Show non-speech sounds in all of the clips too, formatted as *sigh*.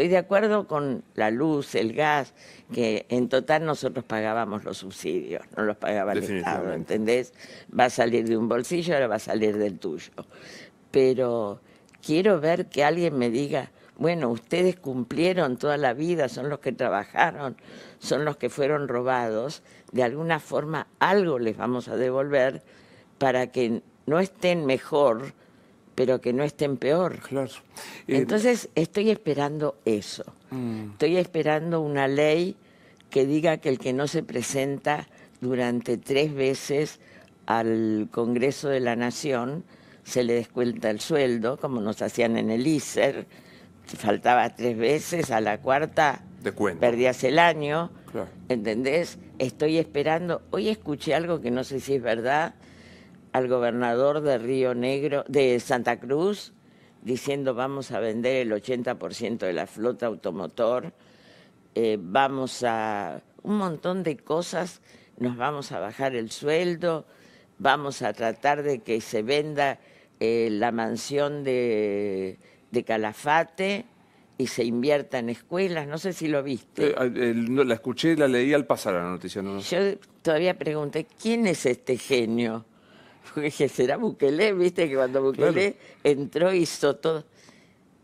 Estoy de acuerdo con la luz, el gas, que en total nosotros pagábamos los subsidios, no los pagaba el Estado, ¿entendés? Va a salir de un bolsillo, ahora va a salir del tuyo. Pero quiero ver que alguien me diga, bueno, ustedes cumplieron toda la vida, son los que trabajaron, son los que fueron robados, de alguna forma algo les vamos a devolver para que no estén mejor pero que no estén peor. Eh, Entonces estoy esperando eso. Mm. Estoy esperando una ley que diga que el que no se presenta durante tres veces al Congreso de la Nación se le descuenta el sueldo, como nos hacían en el ISER. Faltaba tres veces, a la cuarta perdías el año. ¿Entendés? Estoy esperando. Hoy escuché algo que no sé si es verdad, al gobernador de Río Negro, de Santa Cruz, diciendo vamos a vender el 80% de la flota automotor, eh, vamos a un montón de cosas, nos vamos a bajar el sueldo, vamos a tratar de que se venda eh, la mansión de, Calafate y se invierta en escuelas, no sé si lo viste. Eh, no, la escuché, la leí al pasar la noticia. Yo todavía pregunté, ¿quién es este genio? ¿será Bukele? Viste que cuando Bukele entró hizo todo.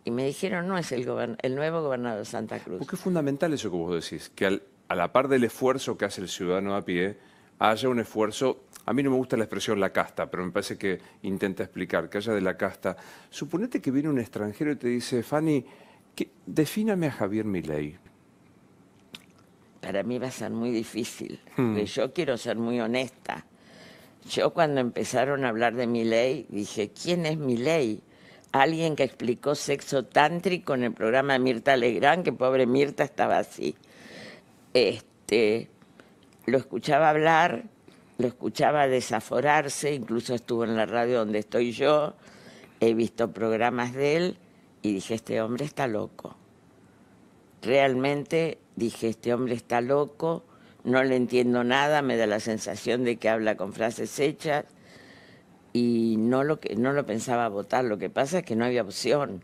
Y me dijeron, no es el, nuevo gobernador de Santa Cruz. Porque es fundamental eso que vos decís, que a la par del esfuerzo que hace el ciudadano a pie, haya un esfuerzo, a mí no me gusta la expresión la casta, pero me parece que intenta explicar, que haya de la casta. Suponete que viene un extranjero y te dice, Fanny, defíname a Javier Milei. Para mí va a ser muy difícil, hmm. yo quiero ser muy honesta. Yo cuando empezaron a hablar de mi ley, dije, ¿quién es mi ley? Alguien que explicó sexo tántrico en el programa de Mirta Legrand, que pobre Mirta estaba así. Este, lo escuchaba hablar, lo escuchaba desaforarse, incluso estuvo en la radio donde estoy yo, he visto programas de él y dije, este hombre está loco. Realmente dije, este hombre está loco no le entiendo nada, me da la sensación de que habla con frases hechas y no lo, que, no lo pensaba votar. Lo que pasa es que no había opción.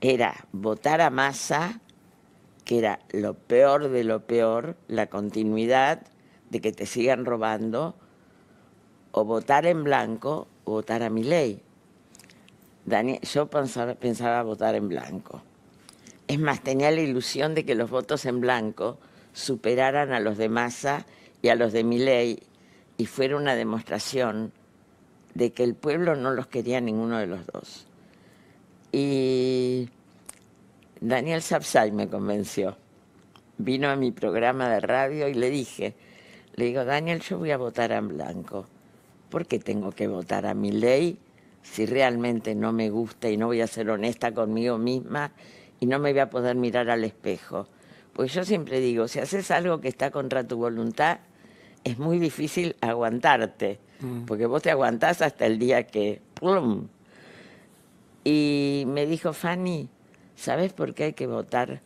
Era votar a masa, que era lo peor de lo peor, la continuidad de que te sigan robando, o votar en blanco o votar a mi ley. Daniel, yo pensaba, pensaba votar en blanco. Es más, tenía la ilusión de que los votos en blanco superaran a los de Massa y a los de ley y fuera una demostración de que el pueblo no los quería ninguno de los dos. Y Daniel Sapsay me convenció. Vino a mi programa de radio y le dije, le digo, Daniel, yo voy a votar a blanco. porque tengo que votar a mi ley si realmente no me gusta y no voy a ser honesta conmigo misma y no me voy a poder mirar al espejo? Porque yo siempre digo, si haces algo que está contra tu voluntad, es muy difícil aguantarte, mm. porque vos te aguantás hasta el día que ¡plum! Y me dijo, Fanny, ¿sabes por qué hay que votar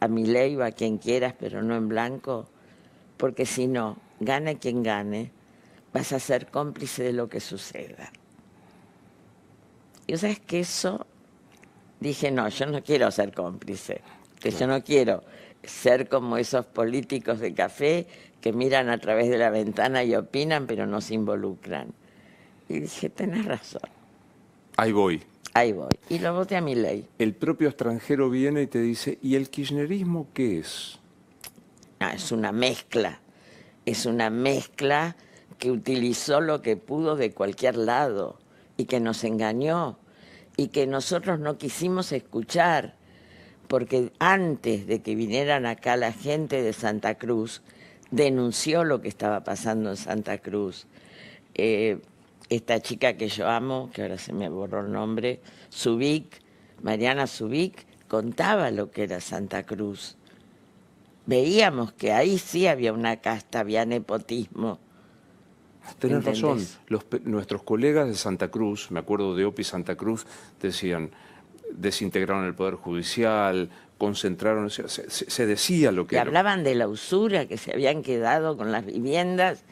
a mi ley o a quien quieras, pero no en blanco? Porque si no, gane quien gane, vas a ser cómplice de lo que suceda. Y sabes que eso, dije, no, yo no quiero ser cómplice, que yo no quiero ser como esos políticos de café que miran a través de la ventana y opinan, pero no se involucran. Y dije, tenés razón. Ahí voy. Ahí voy. Y lo voté a mi ley. El propio extranjero viene y te dice, ¿y el kirchnerismo qué es? es una mezcla. Es una mezcla que utilizó lo que pudo de cualquier lado y que nos engañó y que nosotros no quisimos escuchar porque antes de que vinieran acá la gente de Santa Cruz, denunció lo que estaba pasando en Santa Cruz. Eh, esta chica que yo amo, que ahora se me borró el nombre, Subic, Mariana Subic, contaba lo que era Santa Cruz. Veíamos que ahí sí había una casta, había nepotismo. Tenés razón. Los, nuestros colegas de Santa Cruz, me acuerdo de OPI Santa Cruz, decían, desintegraron el Poder Judicial, concentraron, se, decía lo que... Y hablaban de la usura, que se habían quedado con las viviendas,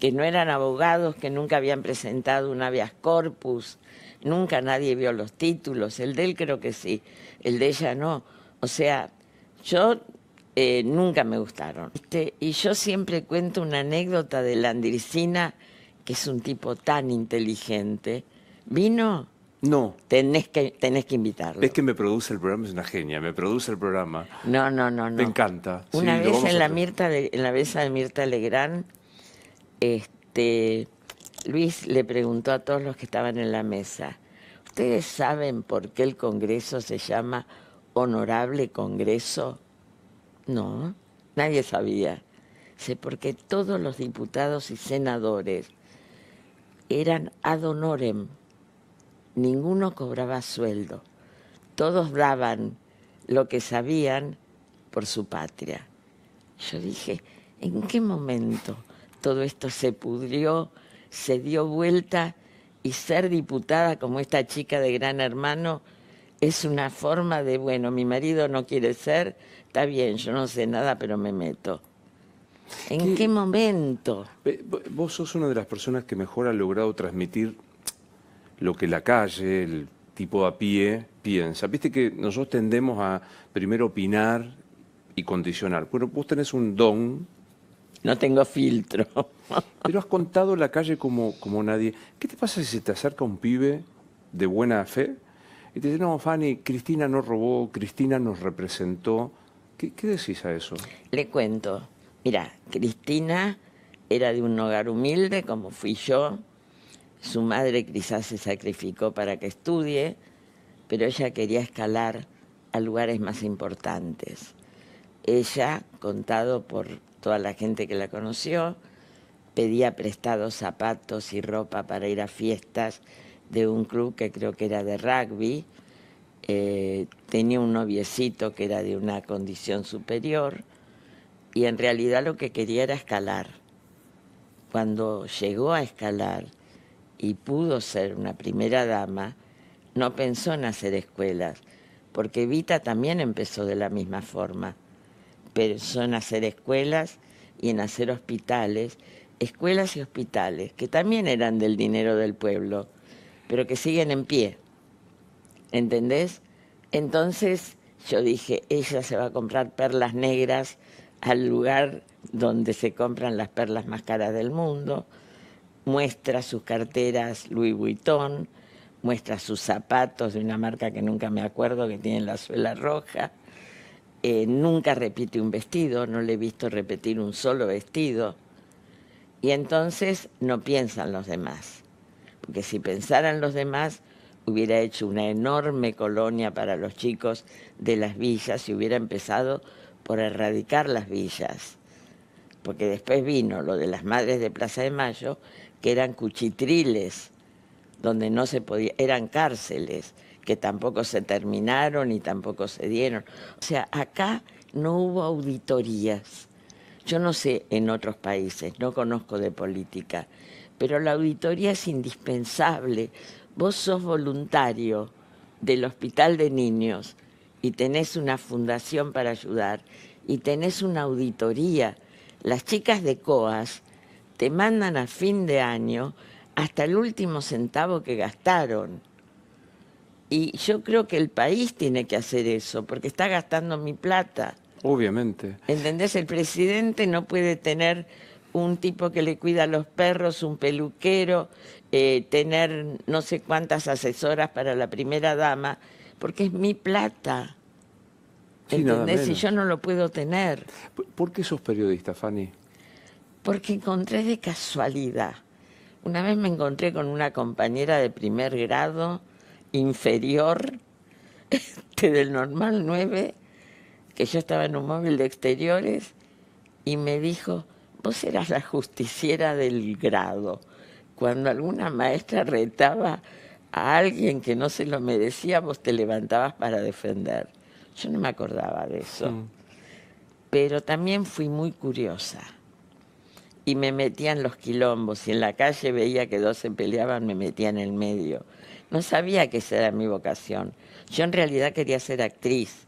que no eran abogados, que nunca habían presentado un habeas corpus, nunca nadie vio los títulos, el de él creo que sí, el de ella no. O sea, yo eh, nunca me gustaron. Este, y yo siempre cuento una anécdota de Landricina, que es un tipo tan inteligente. Vino no. Tenés que, tenés que invitarlo. Es que me produce el programa, es una genia, me produce el programa. No, no, no. no. Me encanta. Una vez en la, en la mesa de Mirta Legrand, este, Luis le preguntó a todos los que estaban en la mesa, ¿ustedes saben por qué el Congreso se llama Honorable Congreso? No, nadie sabía. Sé porque todos los diputados y senadores eran ad honorem ninguno cobraba sueldo. Todos daban lo que sabían por su patria. Yo dije, ¿en qué momento todo esto se pudrió, se dio vuelta y ser diputada como esta chica de Gran Hermano es una forma de, bueno, mi marido no quiere ser, está bien, yo no sé nada, pero me meto. ¿En qué, momento? Vos sos una de las personas que mejor ha logrado transmitir lo que la calle, el tipo a pie piensa. Viste que nosotros tendemos a primero opinar y condicionar. Bueno, vos tenés un don. No tengo filtro. *laughs* pero has contado la calle como, como nadie. ¿Qué te pasa si se te acerca un pibe de buena fe y te dice, no, Fanny, Cristina no robó, Cristina nos representó? ¿Qué, qué decís a eso? Le cuento. Mira, Cristina era de un hogar humilde como fui yo su madre quizás se sacrificó para que estudie, pero ella quería escalar a lugares más importantes. Ella, contado por toda la gente que la conoció, pedía prestados zapatos y ropa para ir a fiestas de un club que creo que era de rugby. Eh, tenía un noviecito que era de una condición superior y en realidad lo que quería era escalar. Cuando llegó a escalar, y pudo ser una primera dama, no pensó en hacer escuelas, porque Vita también empezó de la misma forma. Pensó en hacer escuelas y en hacer hospitales, escuelas y hospitales, que también eran del dinero del pueblo, pero que siguen en pie. ¿Entendés? Entonces yo dije, ella se va a comprar perlas negras al lugar donde se compran las perlas más caras del mundo muestra sus carteras Louis Vuitton, muestra sus zapatos de una marca que nunca me acuerdo que tiene la suela roja. Eh, nunca repite un vestido, no le he visto repetir un solo vestido. Y entonces no piensan los demás, porque si pensaran los demás, hubiera hecho una enorme colonia para los chicos de las villas y hubiera empezado por erradicar las villas, porque después vino lo de las madres de Plaza de Mayo que eran cuchitriles, donde no se podía, eran cárceles, que tampoco se terminaron y tampoco se dieron. O sea, acá no hubo auditorías. Yo no sé en otros países, no conozco de política, pero la auditoría es indispensable. Vos sos voluntario del hospital de niños y tenés una fundación para ayudar y tenés una auditoría. Las chicas de COAS te mandan a fin de año hasta el último centavo que gastaron. Y yo creo que el país tiene que hacer eso, porque está gastando mi plata. Obviamente. ¿Entendés? El presidente no puede tener un tipo que le cuida a los perros, un peluquero, eh, tener no sé cuántas asesoras para la primera dama, porque es mi plata. ¿Entendés? Y yo no lo puedo tener. ¿Por qué sos periodista, Fanny? porque encontré de casualidad. Una vez me encontré con una compañera de primer grado inferior *laughs* este, del normal 9, que yo estaba en un móvil de exteriores, y me dijo, vos eras la justiciera del grado. Cuando alguna maestra retaba a alguien que no se lo merecía, vos te levantabas para defender. Yo no me acordaba de eso. Pero también fui muy curiosa y me metían los quilombos. y en la calle veía que dos se peleaban, me metía en el medio. No sabía que esa era mi vocación. Yo en realidad quería ser actriz,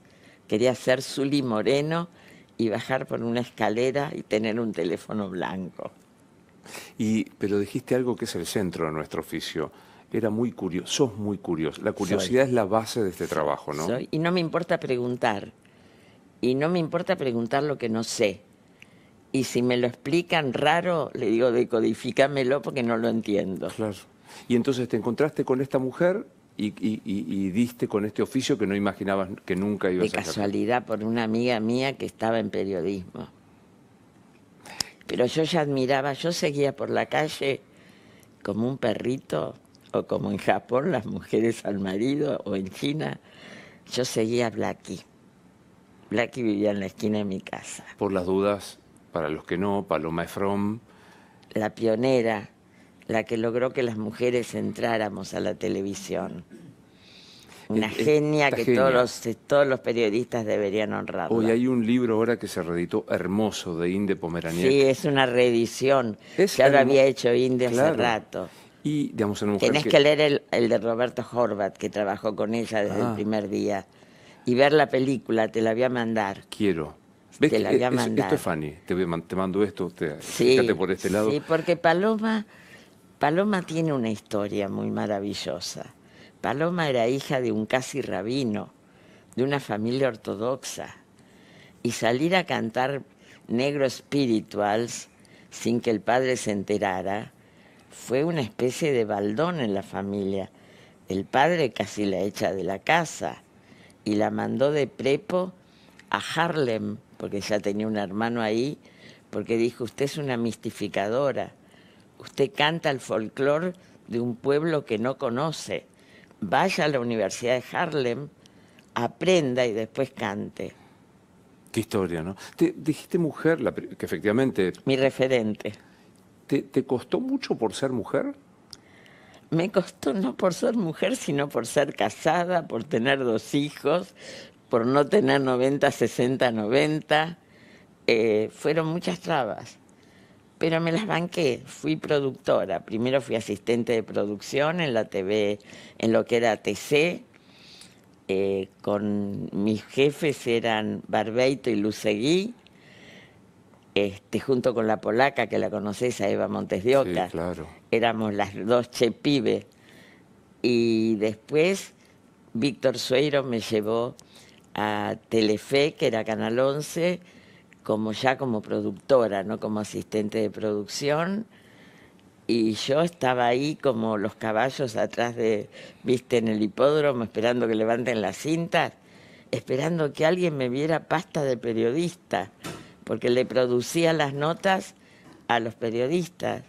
quería ser Zully Moreno y bajar por una escalera y tener un teléfono blanco. Y, pero dijiste algo que es el centro de nuestro oficio. Era muy curioso, sos muy curioso. La curiosidad es la base de este trabajo, ¿no? Y no me importa preguntar. Y no me importa preguntar lo que no sé. Y si me lo explican raro, le digo, decodifícamelo porque no lo entiendo. Claro. Y entonces te encontraste con esta mujer y, diste con este oficio que no imaginabas que nunca ibas a hacer. De casualidad, por una amiga mía que estaba en periodismo. Pero yo ya admiraba, yo seguía por la calle como un perrito, o como en Japón las mujeres al marido, o en China. Yo seguía a Blackie. Blackie vivía en la esquina de mi casa. Por las dudas, para los que no, Paloma Efrón. La pionera, la que logró que las mujeres entráramos a la televisión. Una eh, eh, genia que Todos, los, eh, todos los periodistas deberían honrar. Hoy hay un libro ahora que se reeditó hermoso de Inde Pomerania. Sí, es una reedición que ahora había hecho Inde hace rato. Y, digamos, una mujer Tenés que, leer el, de Roberto Horvat, que trabajó con ella desde el ah. primer día, y ver la película, te la voy a mandar. Quiero te, mando esto, sí, por este lado. Sí, porque Paloma, Paloma tiene una historia muy maravillosa. Paloma era hija de un casi rabino, de una familia ortodoxa, y salir a cantar negro spirituals sin que el padre se enterara fue una especie de baldón en la familia. El padre casi la echa de la casa y la mandó de prepo a Harlem porque ya tenía un hermano ahí, porque dijo, usted es una mistificadora, usted canta el folclore de un pueblo que no conoce, vaya a la Universidad de Harlem, aprenda y después cante. Qué historia, ¿no? Te, dijiste mujer, que efectivamente... Mi referente. ¿Te costó mucho por ser mujer? me costó no por ser mujer, sino por ser casada, por tener dos hijos, por no tener 90, 60, 90. fueron muchas trabas, pero me las banqué. Fui productora. Primero fui asistente de producción en la TV, en lo que era TC. Eh, con mis jefes eran Barbeito y Luceguí, este, junto con la polaca que la conocés, a Eva Montes de Oca. claro. Éramos las dos chepibe. Y después Víctor Sueiro me llevó a Telefe, que era Canal 11, como ya como productora, no como asistente de producción. Y yo estaba ahí como los caballos atrás de, viste, en el hipódromo, esperando que levanten las cintas, esperando que alguien me viera pasta de periodista, porque le producía las notas a los periodistas.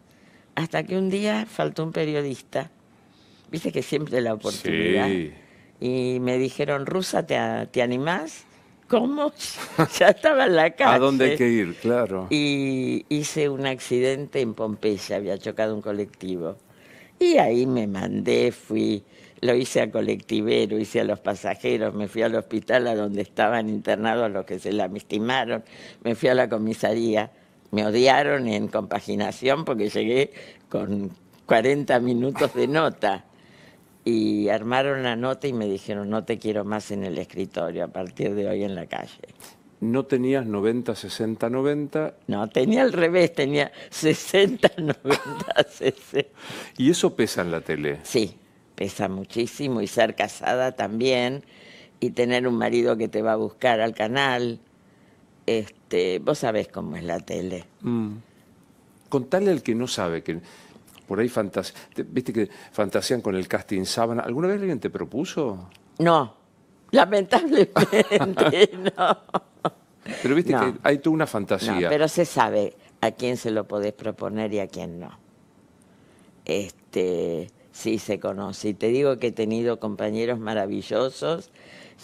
Hasta que un día faltó un periodista. Viste que siempre la oportunidad y me dijeron, Rusa, ¿te, te animás? ¿Cómo? *laughs* ya estaba en la calle. ¿A dónde hay que ir? Claro. Y hice un accidente en Pompeya, había chocado un colectivo. Y ahí me mandé, fui, lo hice a colectivero, hice a los pasajeros, me fui al hospital a donde estaban internados los que se la estimaron, me fui a la comisaría. Me odiaron en compaginación porque llegué con 40 minutos de nota y armaron la nota y me dijeron, no te quiero más en el escritorio, a partir de hoy en la calle. ¿No tenías 90, 60, 90? No, tenía al revés, tenía 60, 90, 60. ¿Y eso pesa en la tele? Sí, pesa muchísimo y ser casada también y tener un marido que te va a buscar al canal. Este, vos sabés cómo es la tele. Mm. Contale al que no sabe que por ahí fantasían viste que fantasean con el casting sábana. ¿Alguna vez alguien te propuso? No, lamentablemente *laughs* no. Pero viste que hay toda una fantasía. pero se sabe a quién se lo podés proponer y a quién no. Este, sí se conoce. Y te digo que he tenido compañeros maravillosos.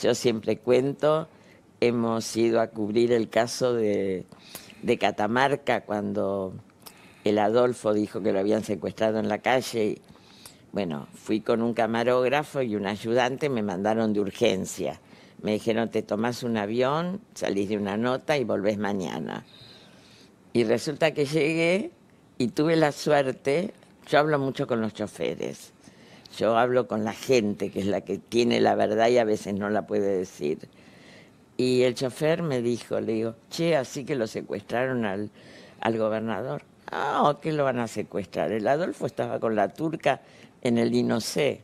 Yo siempre cuento, hemos ido a cubrir el caso de Catamarca cuando el Adolfo dijo que lo habían secuestrado en la calle. Y, bueno, fui con un camarógrafo y un ayudante, me mandaron de urgencia. Me dijeron, te tomás un avión, salís de una nota y volvés mañana. Y resulta que llegué y tuve la suerte, yo hablo mucho con los choferes, yo hablo con la gente, que es la que tiene la verdad y a veces no la puede decir. Y el chofer me dijo, le digo, che, así que lo secuestraron al, al gobernador. Ah, ¿qué lo van a secuestrar? El Adolfo estaba con la turca en el Inocé.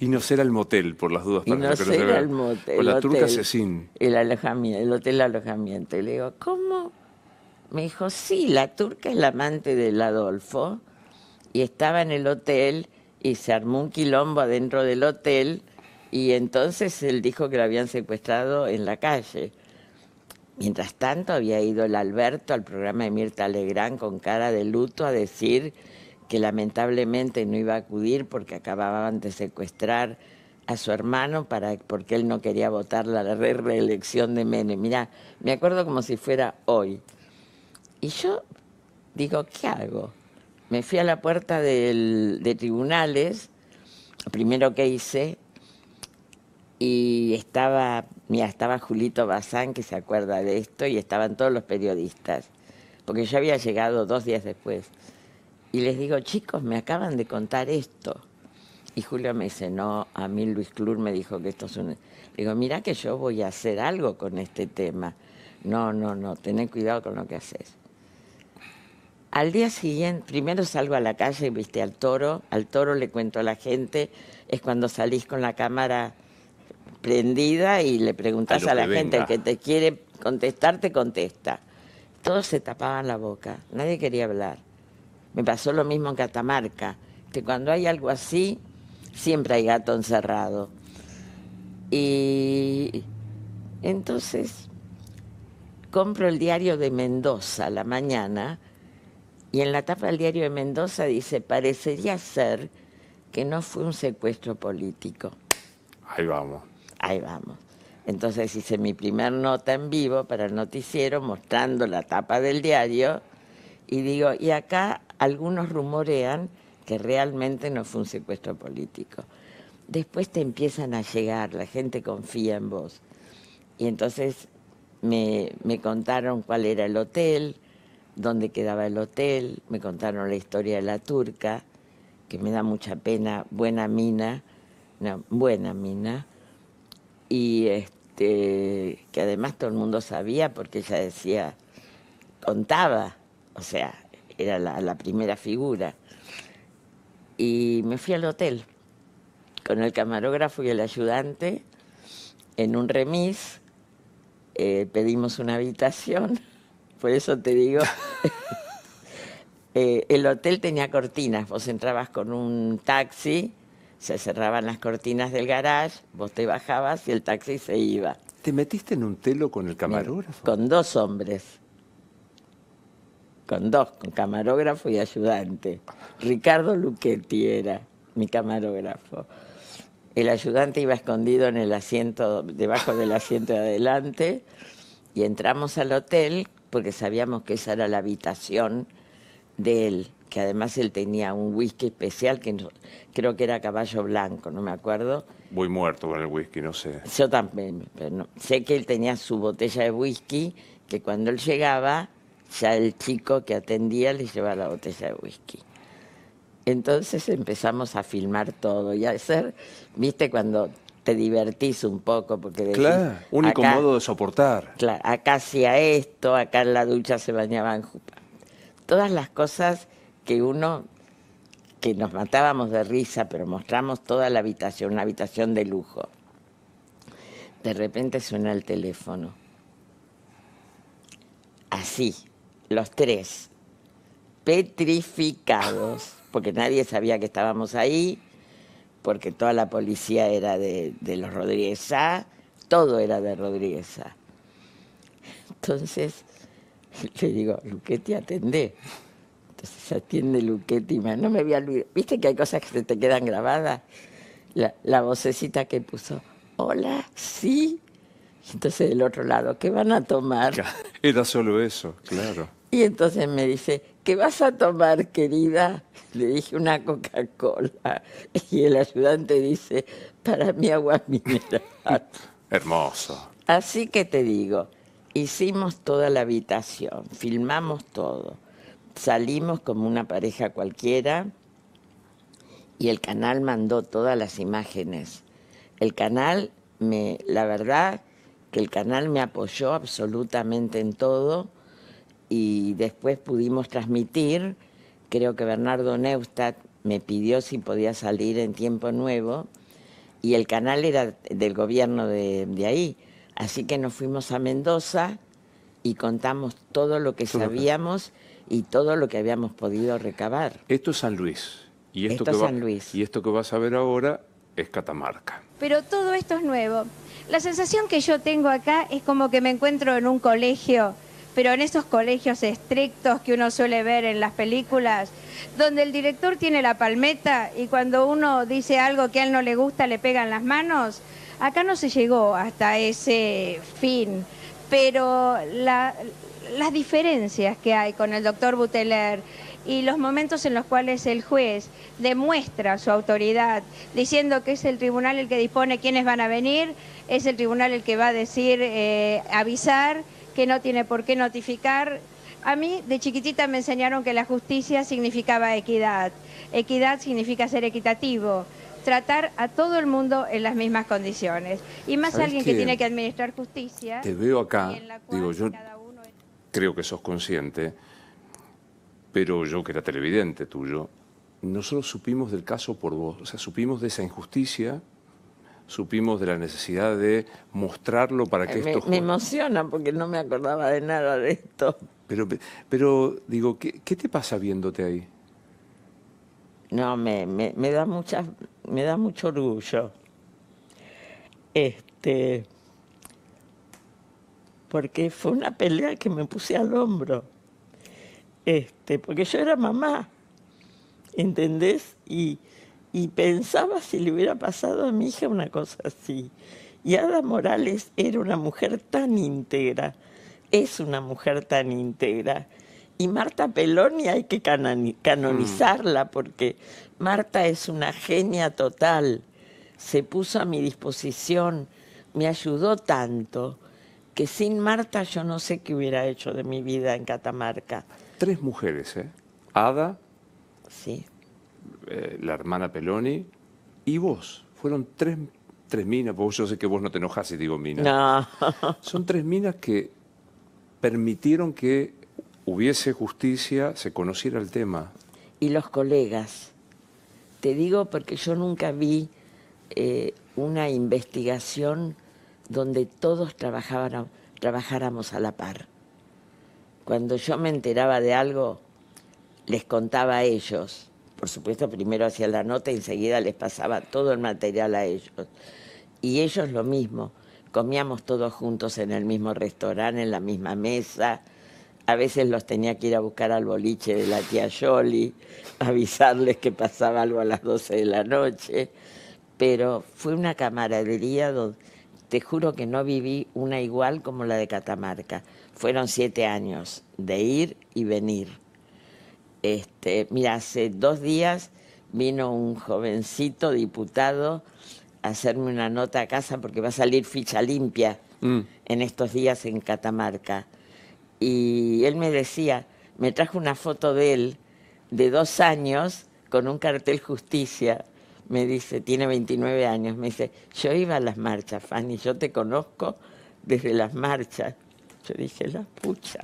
Inocé era el motel, por las dudas. Inocé era el motel. Con la turca asesín. El alojamiento, el hotel alojamiento. Y le digo, ¿cómo? Me dijo, sí, la turca es la amante del Adolfo. Y estaba en el hotel y se armó un quilombo adentro del hotel. Y entonces él dijo que lo habían secuestrado en la calle. Mientras tanto había ido el Alberto al programa de Mirta Legrand con cara de luto a decir que lamentablemente no iba a acudir porque acababan de secuestrar a su hermano para, porque él no quería votar la reelección de Menem. Mirá, me acuerdo como si fuera hoy. Y yo digo, ¿qué hago? Me fui a la puerta de tribunales, lo primero que hice, y estaba Mira, estaba Julito Bazán, que se acuerda de esto, y estaban todos los periodistas, porque yo había llegado dos días después. Y les digo, chicos, me acaban de contar esto. Y Julio me dice, no, a mí Luis Clur me dijo que esto es un... digo, mira que yo voy a hacer algo con este tema. No, no, no, tened cuidado con lo que haces. Al día siguiente, primero salgo a la calle, viste, al toro, al toro le cuento a la gente, es cuando salís con la cámara prendida y le preguntas a, la gente, que te quiere contestar, te contesta. Todos se tapaban la boca, nadie quería hablar. Me pasó lo mismo en Catamarca, que cuando hay algo así, siempre hay gato encerrado. Y entonces compro el diario de Mendoza la mañana y en la tapa del diario de Mendoza dice, parecería ser que no fue un secuestro político. Ahí vamos ahí vamos. Entonces hice mi primer nota en vivo para el noticiero mostrando la tapa del diario y digo, y acá algunos rumorean que realmente no fue un secuestro político. Después te empiezan a llegar, la gente confía en vos. Y entonces me, contaron cuál era el hotel, dónde quedaba el hotel, me contaron la historia de la turca, que me da mucha pena, buena mina, buena mina, y este, que además todo el mundo sabía porque ella decía, contaba, o sea, era la, primera figura. Y me fui al hotel con el camarógrafo y el ayudante en un remis, eh, pedimos una habitación, *laughs* por eso te digo, *laughs* eh, el hotel tenía cortinas, vos entrabas con un taxi se cerraban las cortinas del garage, vos te bajabas y el taxi se iba. ¿Te metiste en un telo con el camarógrafo? Con dos hombres. Con dos, con camarógrafo y ayudante. Ricardo Luchetti era mi camarógrafo. El ayudante iba escondido en el asiento, debajo del asiento de adelante, y entramos al hotel porque sabíamos que esa era la habitación de él que además él tenía un whisky especial que creo que era caballo blanco, no me acuerdo. Voy muerto con el whisky, no sé. Yo también, pero sé que él tenía su botella de whisky, que cuando él llegaba, ya el chico que atendía le llevaba la botella de whisky. Entonces empezamos a filmar todo y a hacer, viste, cuando te divertís un poco porque decís, claro único modo de soportar claro acá hacía esto acá en la ducha se bañaban todas las cosas que uno, que nos matábamos de risa, pero mostramos toda la habitación, una habitación de lujo. De repente suena el teléfono. Así, los tres, petrificados, porque nadie sabía que estábamos ahí, porque toda la policía era de, los Rodríguez A, todo era de Rodríguez A. Entonces, *laughs* le digo, te atendé. Se atiende Luquetti, no me voy a ¿Viste que hay cosas que se te quedan grabadas? La, la vocecita que puso, hola, sí. entonces del otro lado, ¿qué van a tomar? Era solo eso, claro. Y entonces me dice, ¿qué vas a tomar, querida? Le dije una Coca-Cola. Y el ayudante dice, para mi agua mineral. *laughs* Hermoso. Así que te digo, hicimos toda la habitación, filmamos todo. Salimos como una pareja cualquiera y el canal mandó todas las imágenes. El canal, me, la verdad que el canal me apoyó absolutamente en todo y después pudimos transmitir. Creo que Bernardo Neustadt me pidió si podía salir en tiempo nuevo y el canal era del gobierno de, de ahí. Así que nos fuimos a Mendoza y contamos todo lo que sabíamos y todo lo que habíamos podido recabar. Esto es San Luis. Y esto, que, Luis. Y esto que vas a ver ahora es Catamarca. Pero todo esto es nuevo. La sensación que yo tengo acá es como que me encuentro en un colegio, pero en esos colegios estrictos que uno suele ver en las películas, donde el director tiene la palmeta y cuando uno dice algo que a él no le gusta le pegan las manos. Acá no se llegó hasta ese fin, pero la, las diferencias que hay con el doctor Buteler y los momentos en los cuales el juez demuestra su autoridad, diciendo que es el tribunal el que dispone quiénes van a venir, es el tribunal el que va a decir, eh, avisar, que no tiene por qué notificar. A mí de chiquitita me enseñaron que la justicia significaba equidad. Equidad significa ser equitativo, tratar a todo el mundo en las mismas condiciones. Y más alguien que tiene que administrar justicia. Te veo acá, digo yo creo que sos consciente, pero yo que era televidente tuyo, nosotros supimos del caso por vos, o sea, supimos de esa injusticia, supimos de la necesidad de mostrarlo para que esto... Me emociona porque no me acordaba de nada de esto. Pero, pero digo, ¿qué, te pasa viéndote ahí? No, me, da mucha, me da mucho orgullo. Este, porque fue una pelea que me puse al hombro. Este, porque yo era mamá, ¿entendés? Y, y pensaba si le hubiera pasado a mi hija una cosa así. Y Ada Morales era una mujer tan íntegra, es una mujer tan íntegra. Y Marta Peloni hay que canonizarla mm. porque Marta es una genia total. Se puso a mi disposición, me ayudó tanto que sin Marta yo no sé qué hubiera hecho de mi vida en Catamarca. Tres mujeres, ¿eh? Ada, sí. Eh, la hermana Peloni y vos. Fueron tres, tres minas, vos, yo sé que vos no te enojas si digo minas. No. *laughs* Son tres minas que permitieron que hubiese justicia, se conociera el tema. Y los colegas. Te digo porque yo nunca vi eh, una investigación donde todos trabajáramos a la par. Cuando yo me enteraba de algo, les contaba a ellos. Por supuesto, primero hacía la nota y enseguida les pasaba todo el material a ellos. Y ellos lo mismo. Comíamos todos juntos en el mismo restaurante, en la misma mesa. A veces los tenía que ir a buscar al boliche de la tía Yoli, *laughs* avisarles que pasaba algo a las 12 de la noche. Pero fue una camaradería donde te juro que no viví una igual como la de Catamarca. Fueron siete años de ir y venir. Este, mira, hace dos días vino un jovencito diputado a hacerme una nota a casa porque va a salir ficha limpia mm. en estos días en Catamarca. Y él me decía, me trajo una foto de él de dos años con un cartel justicia me dice, tiene 29 años, me dice, yo iba a las marchas, Fanny, yo te conozco desde las marchas. Yo dije, la pucha.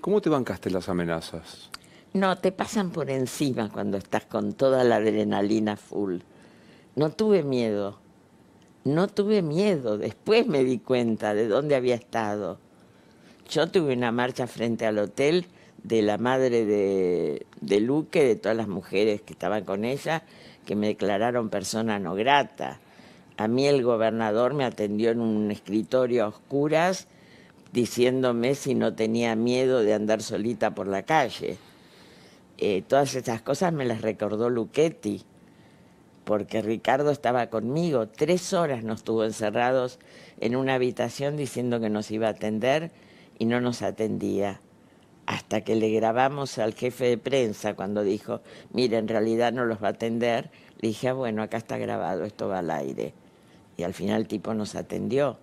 cómo te bancaste las amenazas? No, te pasan por encima cuando estás con toda la adrenalina full. No tuve miedo, no tuve miedo. Después me di cuenta de dónde había estado. Yo tuve una marcha frente al hotel de la madre de, de Luque, de todas las mujeres que estaban con ella, que me declararon persona no grata. A mí el gobernador me atendió en un escritorio a oscuras diciéndome si no tenía miedo de andar solita por la calle. Eh, todas esas cosas me las recordó Luchetti, porque Ricardo estaba conmigo. Tres horas nos tuvo encerrados en una habitación diciendo que nos iba a atender y no nos atendía hasta que le grabamos al jefe de prensa cuando dijo, mira, en realidad no los va a atender, le dije, ah, bueno, acá está grabado, esto va al aire. Y al final el tipo nos atendió.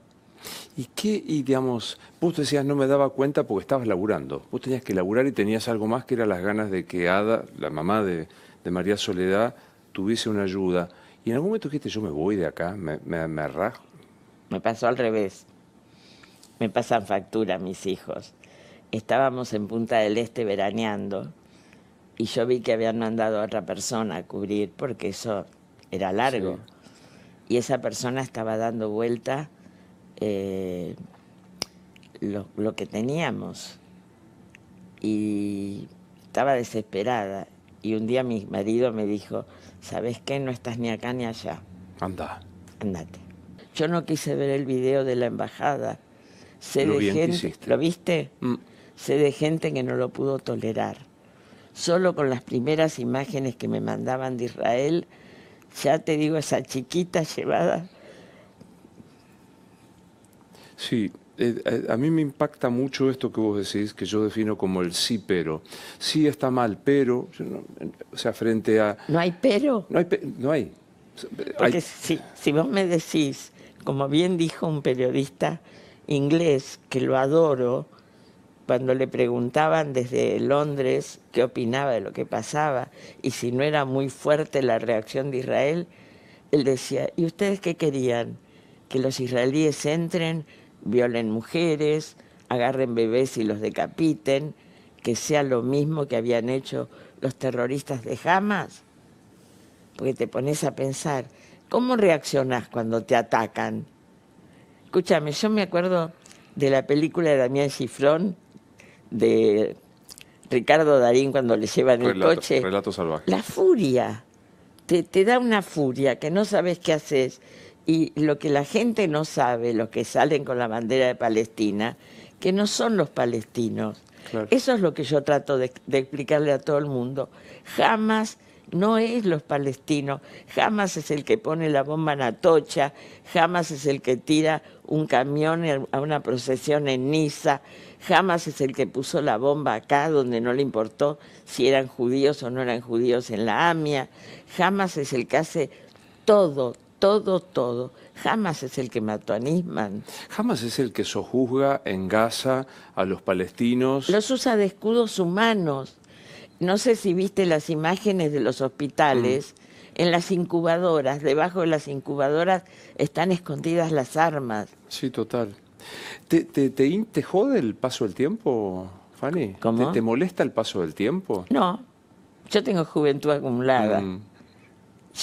¿Y qué, y digamos, vos decías no me daba cuenta porque estabas laburando? Vos tenías que laburar y tenías algo más que era las ganas de que Ada, la mamá de, María Soledad, tuviese una ayuda. Y en algún momento dijiste, yo me voy de acá, me, arrajo. me Me pasó al revés. Me pasan factura mis hijos estábamos en Punta del Este veraneando y yo vi que habían mandado a otra persona a cubrir porque eso era largo. Y esa persona estaba dando vuelta eh, lo, que teníamos. Y estaba desesperada. Y un día mi marido me dijo, ¿sabes qué? No estás ni acá ni allá. Anda. Andate. Yo no quise ver el video de la embajada. Se lo, ¿Lo viste? Mm. Sé de gente que no lo pudo tolerar. Solo con las primeras imágenes que me mandaban de Israel, ya te digo, esa chiquita llevada. Sí, eh, eh, a mí me impacta mucho esto que vos decís, que yo defino como el sí pero. Sí está mal, pero, o sea, frente a... No hay pero. No hay. Porque Si, si vos me decís, como bien dijo un periodista inglés, que lo adoro, cuando le preguntaban desde Londres qué opinaba de lo que pasaba y si no era muy fuerte la reacción de Israel, él decía, ¿y ustedes qué querían? Que los israelíes entren, violen mujeres, agarren bebés y los decapiten, que sea lo mismo que habían hecho los terroristas de Hamas. Porque te pones a pensar, ¿cómo reaccionás cuando te atacan? Escúchame, yo me acuerdo de la película de Damián Gifrón, de Ricardo Darín cuando le llevan el coche. La furia. Te, da una furia que no sabes qué haces. Y lo que la gente no sabe, los que salen con la bandera de Palestina, que no son los palestinos. Eso es lo que yo trato de, de explicarle a todo el mundo. Jamás no es los palestinos, jamás es el que pone la bomba en Atocha, jamás es el que tira un camión a una procesión en Niza, Jamás es el que puso la bomba acá, donde no le importó si eran judíos o no eran judíos en la AMIA. Jamás es el que hace todo, todo, todo. Jamás es el que mató a Nisman. Jamás es el que sojuzga en Gaza a los palestinos. Los usa de escudos humanos. No sé si viste las imágenes de los hospitales. Mm. En las incubadoras, debajo de las incubadoras, están escondidas las armas. Sí, total. ¿Te, te, jode el paso del tiempo, Fanny? ¿Te, molesta el paso del tiempo? No, yo tengo juventud acumulada. Mm.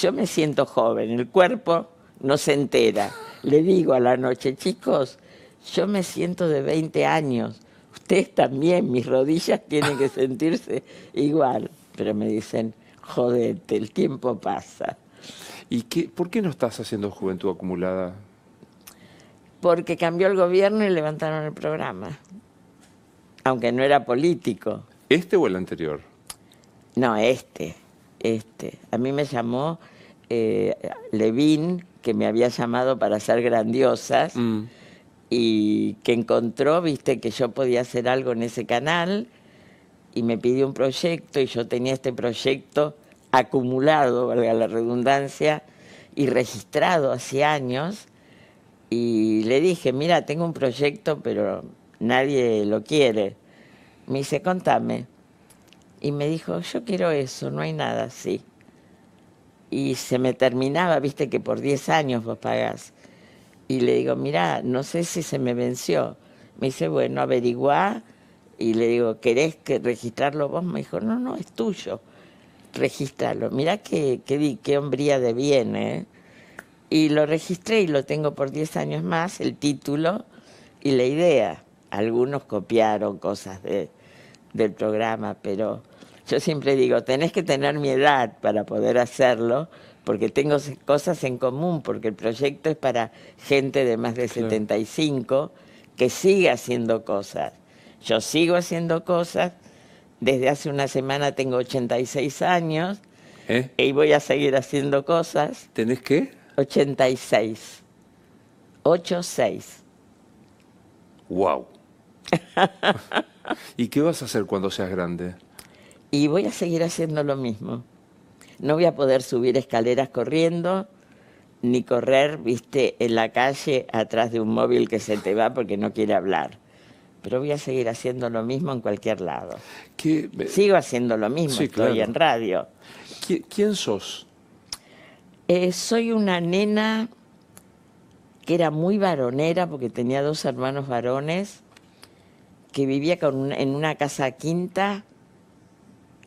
Yo me siento joven, el cuerpo no se entera. Le digo a la noche, chicos, yo me siento de 20 años. Ustedes también, mis rodillas tienen que sentirse igual. Pero me dicen, jodete, el tiempo pasa. ¿Y qué, por qué no estás haciendo juventud acumulada? porque cambió el gobierno y levantaron el programa, aunque no era político. ¿Este o el anterior? No, este, este. A mí me llamó eh, Levín, que me había llamado para hacer grandiosas, mm. y que encontró, viste, que yo podía hacer algo en ese canal, y me pidió un proyecto, y yo tenía este proyecto acumulado, valga la redundancia, y registrado hace años, y le dije, mira, tengo un proyecto, pero nadie lo quiere. Me dice, contame. Y me dijo, yo quiero eso, no hay nada así. Y se me terminaba, viste que por 10 años vos pagás. Y le digo, mira, no sé si se me venció. Me dice, bueno, averiguá. Y le digo, ¿querés que registrarlo vos? Me dijo, no, no, es tuyo. registrarlo mira qué, qué, qué hombría de bien, ¿eh? Y lo registré y lo tengo por 10 años más, el título y la idea. Algunos copiaron cosas del programa, pero yo siempre digo, tenés que tener mi edad para poder hacerlo, porque tengo cosas en común, porque el proyecto es para gente de más de 75 que sigue haciendo cosas. Yo sigo haciendo cosas, desde hace una semana tengo 86 años ¿Eh? y voy a seguir haciendo cosas. ¿Tenés qué? 86. 86. Wow. ¿Y qué vas a hacer cuando seas grande? Y voy a seguir haciendo lo mismo. No voy a poder subir escaleras corriendo, ni correr, viste, en la calle atrás de un móvil que se te va porque no quiere hablar. Pero voy a seguir haciendo lo mismo en cualquier lado. Sigo haciendo lo mismo, sí, estoy en radio. ¿Quién sos? Eh, soy una nena que era muy varonera porque tenía dos hermanos varones, que vivía en una casa quinta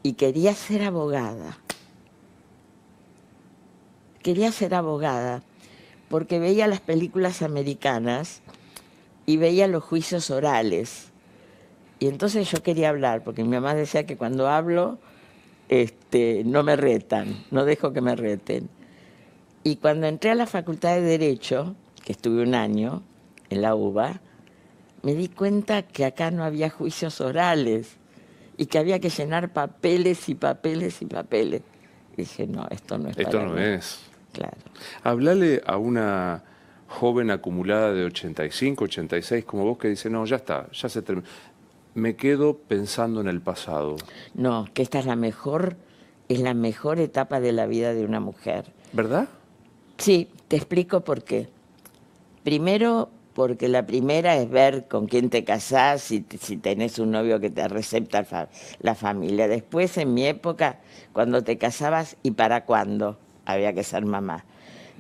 y quería ser abogada. Quería ser abogada porque veía las películas americanas y veía los juicios orales. Y entonces yo quería hablar, porque mi mamá decía que cuando hablo este, no me retan, no dejo que me reten. Y cuando entré a la Facultad de Derecho, que estuve un año en la UBA, me di cuenta que acá no había juicios orales y que había que llenar papeles y papeles y papeles. dije, no, esto no es. Esto no es. Claro. Hablale a una joven acumulada de 85, 86 como vos que dice, no, ya está, ya se terminó. Me quedo pensando en el pasado. No, que esta es la mejor, es la mejor etapa de la vida de una mujer. ¿Verdad? Sí, te explico por qué. Primero, porque la primera es ver con quién te casás, si, si tenés un novio que te recepta la familia. Después, en mi época, cuando te casabas y para cuándo había que ser mamá.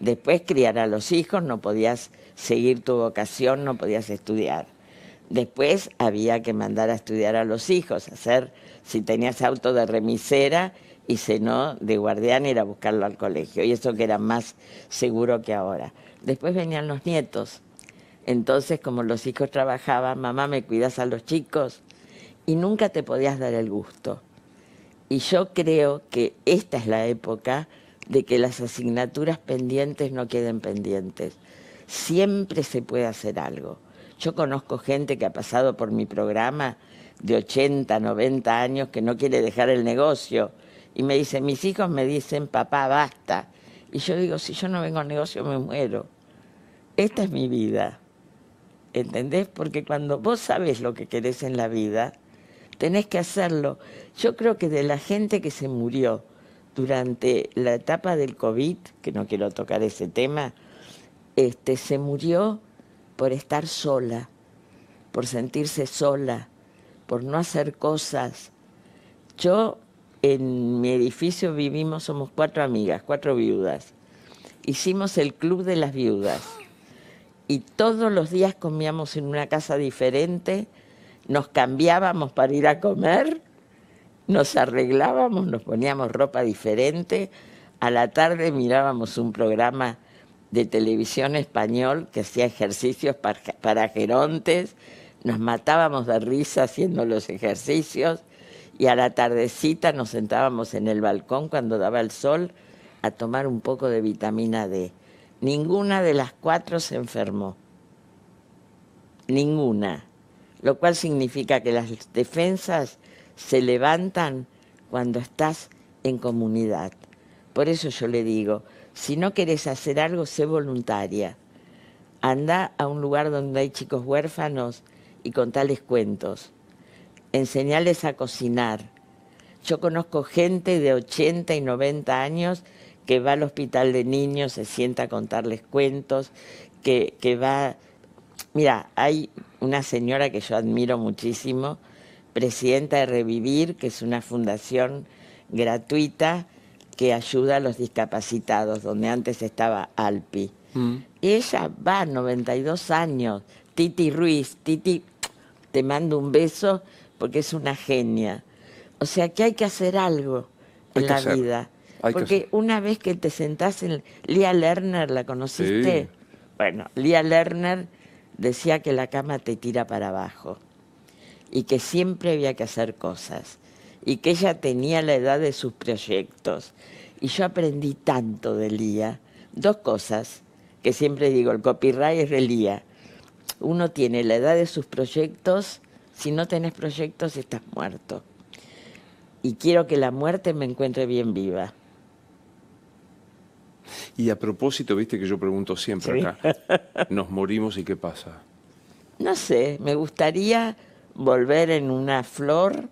Después, criar a los hijos, no podías seguir tu vocación, no podías estudiar. Después había que mandar a estudiar a los hijos, hacer, si tenías auto de remisera, y si no, de guardián era buscarlo al colegio, y eso que era más seguro que ahora. Después venían los nietos, entonces como los hijos trabajaban, mamá, me cuidas a los chicos, y nunca te podías dar el gusto. Y yo creo que esta es la época de que las asignaturas pendientes no queden pendientes. Siempre se puede hacer algo. Yo conozco gente que ha pasado por mi programa de 80, 90 años que no quiere dejar el negocio, y me dicen, mis hijos me dicen, papá, basta. Y yo digo, si yo no vengo al negocio me muero. Esta es mi vida. ¿Entendés? Porque cuando vos sabes lo que querés en la vida, tenés que hacerlo. Yo creo que de la gente que se murió durante la etapa del COVID, que no quiero tocar ese tema, este, se murió por estar sola, por sentirse sola, por no hacer cosas. Yo en mi edificio vivimos, somos cuatro amigas, cuatro viudas. Hicimos el club de las viudas y todos los días comíamos en una casa diferente, nos cambiábamos para ir a comer, nos arreglábamos, nos poníamos ropa diferente, a la tarde mirábamos un programa de televisión español que hacía ejercicios para, gerontes, nos matábamos de risa haciendo los ejercicios y a la tardecita nos sentábamos en el balcón cuando daba el sol a tomar un poco de vitamina D. Ninguna de las cuatro se enfermó. Ninguna. Lo cual significa que las defensas se levantan cuando estás en comunidad. Por eso yo le digo, si no querés hacer algo, sé voluntaria. Anda a un lugar donde hay chicos huérfanos y contales cuentos enseñarles a cocinar. Yo conozco gente de 80 y 90 años que va al hospital de niños, se sienta a contarles cuentos, que, que va... Mira, hay una señora que yo admiro muchísimo, presidenta de Revivir, que es una fundación gratuita que ayuda a los discapacitados, donde antes estaba Alpi. Mm. Y ella va, 92 años, Titi Ruiz, Titi, te mando un beso, porque es una genia. O sea que hay que hacer algo en la vida. porque una vez que te sentás en... Lia Lerner, ¿la conociste? Bueno, Lia Lerner decía que la cama te tira para abajo y que siempre había que hacer cosas y que ella tenía la edad de sus proyectos. Y yo aprendí tanto de Lía. Dos cosas que siempre digo, el copyright es de Lía. Uno tiene la edad de sus proyectos si no tenés proyectos estás muerto. Y quiero que la muerte me encuentre bien viva. Y a propósito, viste que yo pregunto siempre acá, *laughs* ¿nos morimos y qué pasa? No sé, me gustaría volver en una flor,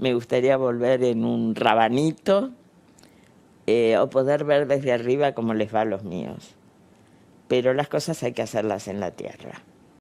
me gustaría volver en un rabanito, eh, o poder ver desde arriba cómo les va a los míos. Pero las cosas hay que hacerlas en la tierra.